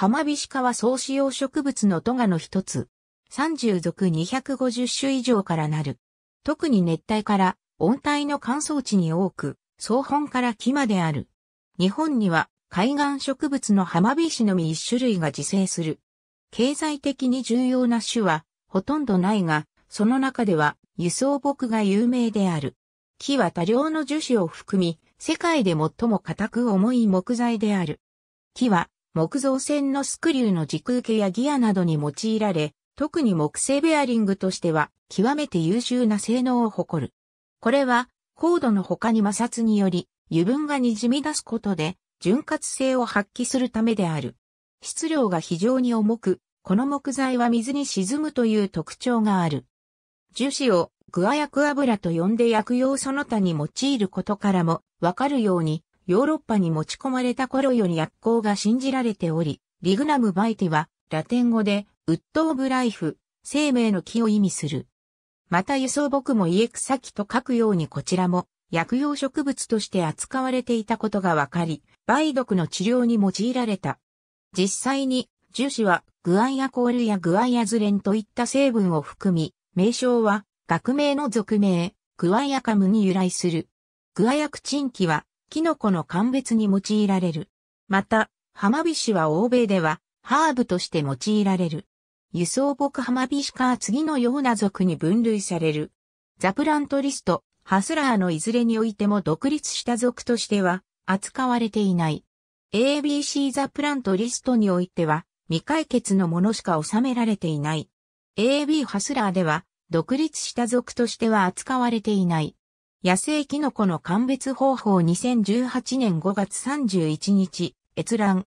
浜菱川総使用植物のトガの一つ。30属250種以上からなる。特に熱帯から温帯の乾燥地に多く、総本から木まである。日本には海岸植物の浜菱のみ一種類が自生する。経済的に重要な種はほとんどないが、その中では輸送木が有名である。木は多量の樹脂を含み、世界で最も固く重い木材である。木は木造船のスクリューの軸受けやギアなどに用いられ、特に木製ベアリングとしては極めて優秀な性能を誇る。これは、コードの他に摩擦により油分が滲み出すことで潤滑性を発揮するためである。質量が非常に重く、この木材は水に沈むという特徴がある。樹脂をグアヤク油と呼んで薬用その他に用いることからもわかるように、ヨーロッパに持ち込まれた頃より薬効が信じられており、リグナムバイテはラテン語で、ウッド・オブ・ライフ、生命の木を意味する。また輸送僕もイエクサキと書くようにこちらも薬用植物として扱われていたことがわかり、梅毒の治療に用いられた。実際に、樹脂はグアイアコールやグアイアズレンといった成分を含み、名称は学名の俗名、グアイアカムに由来する。グアヤクチンキはキノコの鑑別に用いられる。また、ハマビシは欧米では、ハーブとして用いられる。輸送木ハマビシは次のような属に分類される。ザプラントリスト、ハスラーのいずれにおいても独立した属としては扱われていない。ABC ザプラントリストにおいては未解決のものしか収められていない。AB ハスラーでは独立した属としては扱われていない。野生キノコの鑑別方法2018年5月31日、閲覧。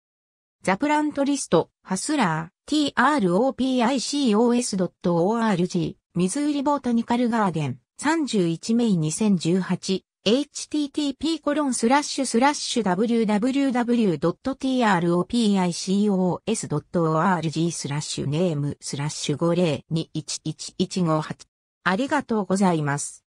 ザプラントリスト、ハスラー、tropicos.org、水売りボータニカルガーデン、31メイ2018、http コロンスラッシュスラッシュ www.tropicos.org スラッシュネームスラッシュ5021115 8ありがとうございます。